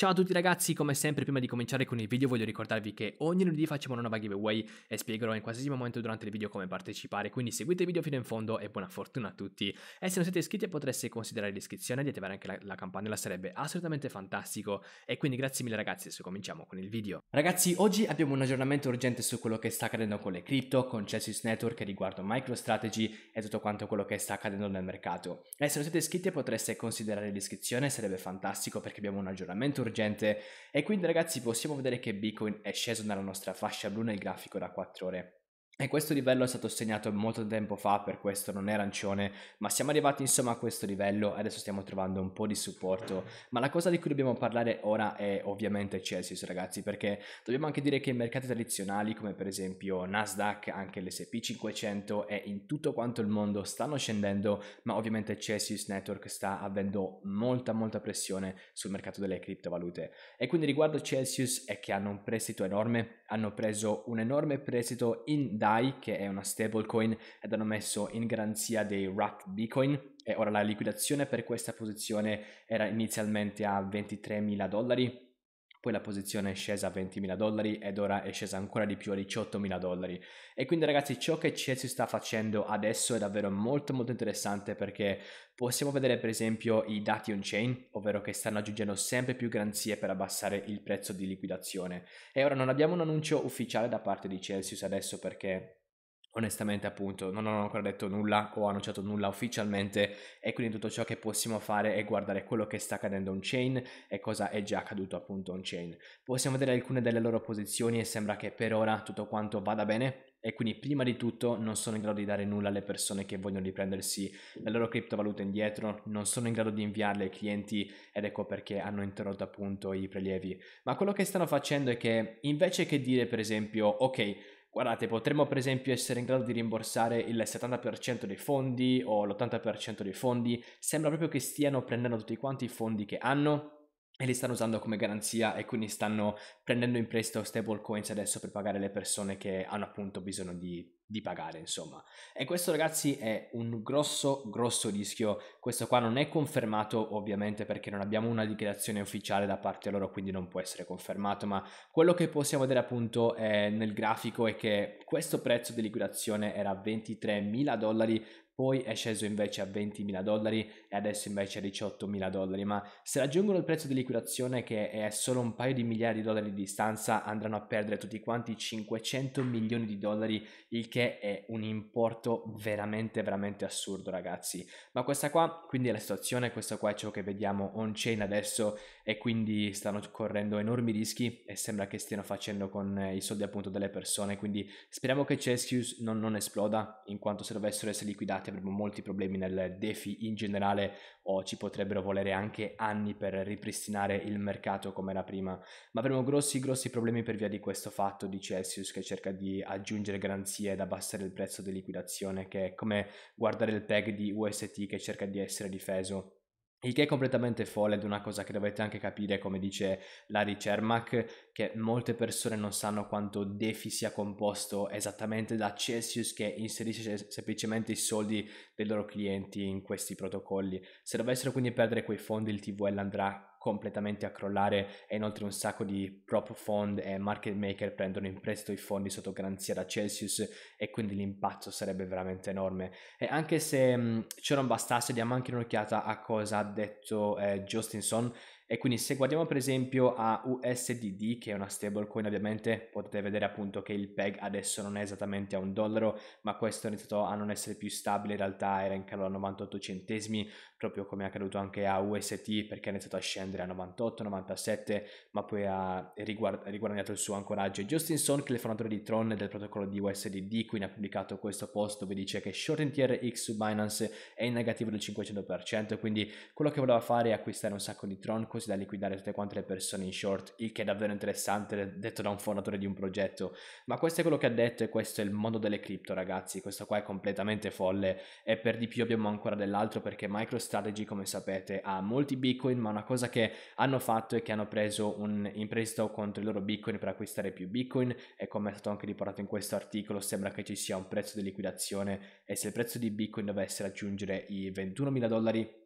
Ciao a tutti ragazzi, come sempre prima di cominciare con il video voglio ricordarvi che ogni lunedì facciamo una nuova giveaway e spiegherò in qualsiasi momento durante il video come partecipare, quindi seguite il video fino in fondo e buona fortuna a tutti. E se non siete iscritti potreste considerare l'iscrizione e di attivare anche la, la, campanella, sarebbe assolutamente fantastico. E quindi grazie mille ragazzi, adesso cominciamo con il video. Ragazzi, oggi abbiamo un aggiornamento urgente su quello che sta accadendo con le crypto, con Celsius Network riguardo MicroStrategy e tutto quanto quello che sta accadendo nel mercato. E se non siete iscritti potreste considerare l'iscrizione, sarebbe fantastico perché abbiamo un aggiornamento urgente urgente. E quindi ragazzi possiamo vedere che Bitcoin è sceso nella nostra fascia blu nel grafico da 4 ore. E questo livello è stato segnato molto tempo fa, per questo non è arancione, ma siamo arrivati insomma a questo livello, adesso stiamo trovando un po' di supporto, ma la cosa di cui dobbiamo parlare ora è ovviamente Celsius ragazzi, perché dobbiamo anche dire che i mercati tradizionali come per esempio Nasdaq, anche l'SP 500 e in tutto quanto il mondo stanno scendendo, ma ovviamente Celsius Network sta avendo molta molta pressione sul mercato delle criptovalute. E quindi riguardo Celsius è che hanno un prestito enorme, hanno preso un enorme prestito in Da DAI, che è una stablecoin, ed hanno messo in garanzia dei RAT Bitcoin. E ora la liquidazione per questa posizione era inizialmente a 23.000 dollari, poi la posizione è scesa a 20.000 dollari ed ora è scesa ancora di più a 18.000 dollari. E quindi ragazzi ciò che Chelsea sta facendo adesso è davvero molto molto interessante perché possiamo vedere per esempio i dati on-chain, ovvero che stanno aggiungendo sempre più garanzie per abbassare il prezzo di liquidazione. E ora non abbiamo un annuncio ufficiale da parte di Celsius adesso perché onestamente appunto non hanno ancora detto nulla o annunciato nulla ufficialmente e quindi tutto ciò che possiamo fare è guardare quello che sta accadendo on chain e cosa è già accaduto appunto on chain. Possiamo vedere alcune delle loro posizioni e sembra che per ora tutto quanto vada bene e quindi prima di tutto non sono in grado di dare nulla alle persone che vogliono riprendersi le loro criptovalute indietro, non sono in grado di inviarle ai clienti ed ecco perché hanno interrotto appunto i prelievi. Ma quello che stanno facendo è che invece che dire per esempio ok guardate, potremmo per esempio essere in grado di rimborsare il 70% dei fondi o l'80% dei fondi, sembra proprio che stiano prendendo tutti quanti i fondi che hanno e li stanno usando come garanzia e quindi stanno prendendo in prestito stable coins adesso per pagare le persone che hanno appunto bisogno di, di, pagare insomma e questo ragazzi è un grosso grosso rischio questo qua non è confermato ovviamente perché non abbiamo una dichiarazione ufficiale da parte loro quindi non può essere confermato ma quello che possiamo vedere appunto è eh, nel grafico è che questo prezzo di liquidazione era 23 mila dollari poi è sceso invece a 20.000 dollari e adesso invece a 18.000 dollari, ma se raggiungono il prezzo di liquidazione che è solo un paio di miliardi di dollari di distanza andranno a perdere tutti quanti 500 milioni di dollari, il che è un importo veramente veramente assurdo ragazzi. Ma questa qua quindi è la situazione, questo qua è ciò che vediamo on chain adesso e quindi stanno correndo enormi rischi e sembra che stiano facendo con eh, i soldi appunto delle persone, quindi speriamo che Cescus non, non esploda in quanto se dovessero essere liquidati avremo molti problemi nel DeFi in generale o ci potrebbero volere anche anni per ripristinare il mercato come era prima, ma avremo grossi grossi problemi per via di questo fatto di Celsius che cerca di aggiungere garanzie ed abbassare il prezzo di liquidazione che è come guardare il peg di UST che cerca di essere difeso il che è completamente folle ed è una cosa che dovete anche capire, come dice Larry Cermak, che molte persone non sanno quanto DeFi sia composto esattamente da Celsius che inserisce semplicemente i soldi dei loro clienti in questi protocolli. Se dovessero quindi perdere quei fondi, il TVL andrà completamente a crollare e inoltre un sacco di prop fund e market maker prendono in prestito i fondi sotto garanzia da Celsius e quindi l'impatto sarebbe veramente enorme. E anche se mh, ciò non bastasse diamo anche un'occhiata a cosa ha detto eh, Justinson e quindi se guardiamo per esempio a USDD, che è una stablecoin, ovviamente potete vedere appunto che il PEG adesso non è esattamente a un dollaro, ma questo è iniziato a non essere più stabile, in realtà era in calo a 98 centesimi, proprio come è accaduto anche a UST, perché ha iniziato a scendere a 98, 97, ma poi ha riguard- riguadagnato il suo ancoraggio. Justin Son, che è il fondatore di Tron del protocollo di USDD, quindi ha pubblicato questo post dove dice che short in X su Binance è in negativo del 500%, quindi quello che voleva fare è acquistare un sacco di Tron, così da liquidare tutte quante le persone in short, il che è davvero interessante detto da un fondatore di un progetto. Ma questo è quello che ha detto e questo è il mondo delle cripto ragazzi, questo qua è completamente folle e per di più abbiamo ancora dell'altro perché MicroStrategy come sapete ha molti bitcoin ma una cosa che hanno fatto è che hanno preso un, in prestito contro i loro bitcoin per acquistare più bitcoin e come è stato anche riportato in questo articolo sembra che ci sia un prezzo di liquidazione e se il prezzo di bitcoin dovesse raggiungere i 21.000 dollari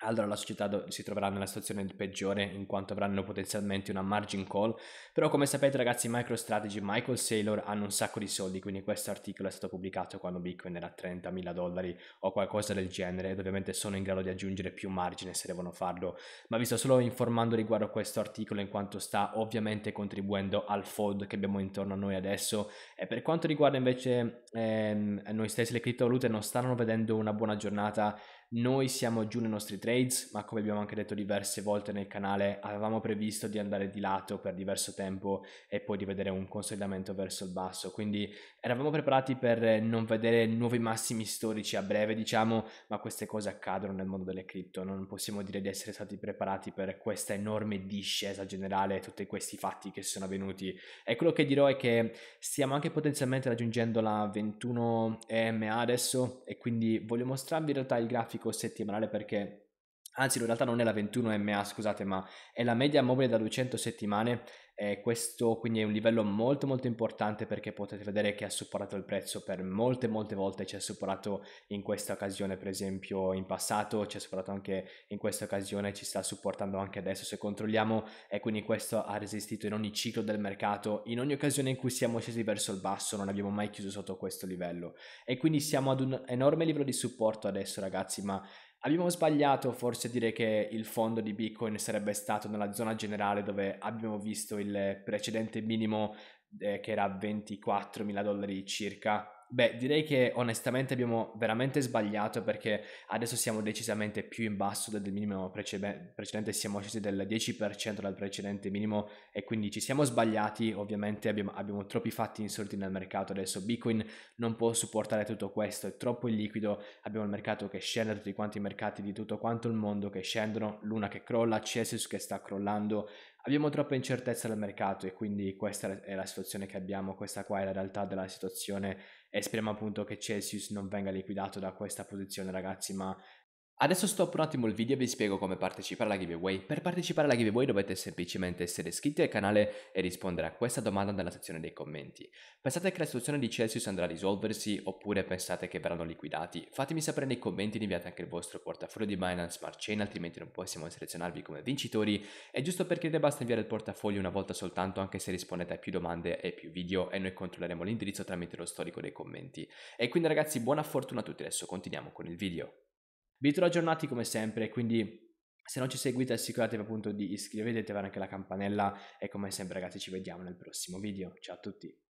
allora la società si troverà nella situazione peggiore in quanto avranno potenzialmente una margin call, però come sapete ragazzi MicroStrategy e Michael Saylor hanno un sacco di soldi, quindi questo articolo è stato pubblicato quando Bitcoin era a 30.000 dollari o qualcosa del genere ed ovviamente sono in grado di aggiungere più margine se devono farlo, ma vi sto solo informando riguardo a questo articolo in quanto sta ovviamente contribuendo al fold che abbiamo intorno a noi adesso e per quanto riguarda invece ehm, noi stessi le criptovalute non stanno vedendo una buona giornata, noi siamo giù nei nostri 3 trades, ma come abbiamo anche detto diverse volte nel canale, avevamo previsto di andare di lato per diverso tempo e poi di vedere un consolidamento verso il basso, quindi eravamo preparati per non vedere nuovi massimi storici a breve, diciamo, ma queste cose accadono nel mondo delle cripto, non possiamo dire di essere stati preparati per questa enorme discesa generale e tutti questi fatti che sono avvenuti. E quello che dirò è che stiamo anche potenzialmente raggiungendo la 21 EMA adesso e quindi voglio mostrarvi in realtà il grafico settimanale perché anzi in realtà non è la 21MA scusate ma è la media mobile da 200 settimane e questo quindi è un livello molto molto importante perché potete vedere che ha superato il prezzo per molte molte volte ci ha superato in questa occasione per esempio in passato ci ha superato anche in questa occasione ci sta supportando anche adesso se controlliamo e quindi questo ha resistito in ogni ciclo del mercato in ogni occasione in cui siamo scesi verso il basso non abbiamo mai chiuso sotto questo livello e quindi siamo ad un enorme livello di supporto adesso ragazzi ma Abbiamo sbagliato forse dire che il fondo di Bitcoin sarebbe stato nella zona generale dove abbiamo visto il precedente minimo eh, che era 24 mila dollari circa Beh, direi che onestamente abbiamo veramente sbagliato perché adesso siamo decisamente più in basso del minimo precedente, precedente siamo scesi del 10% dal precedente minimo e quindi ci siamo sbagliati, ovviamente abbiamo, abbiamo troppi fatti insorti nel mercato, adesso Bitcoin non può supportare tutto questo, è troppo illiquido, abbiamo il mercato che scende, tutti quanti i mercati di tutto quanto il mondo che scendono, l'una che crolla, Celsius che sta crollando, abbiamo troppa incertezza nel mercato e quindi questa è la situazione che abbiamo, questa qua è la realtà della situazione e speriamo appunto che Celsius non venga liquidato da questa posizione ragazzi ma Adesso stop un attimo il video e vi spiego come partecipare alla giveaway. Per partecipare alla giveaway dovete semplicemente essere iscritti al canale e rispondere a questa domanda nella sezione dei commenti. Pensate che la situazione di Celsius andrà a risolversi oppure pensate che verranno liquidati? Fatemi sapere nei commenti e inviate anche il vostro portafoglio di Binance Smart Chain altrimenti non possiamo selezionarvi come vincitori e giusto per chiedere basta inviare il portafoglio una volta soltanto anche se rispondete a più domande e più video e noi controlleremo l'indirizzo tramite lo storico dei commenti. E quindi ragazzi buona fortuna a tutti, adesso continuiamo con il video. Vi trovo aggiornati come sempre, quindi se non ci seguite assicuratevi appunto di iscrivervi e attivare anche la campanella e come sempre ragazzi ci vediamo nel prossimo video. Ciao a tutti!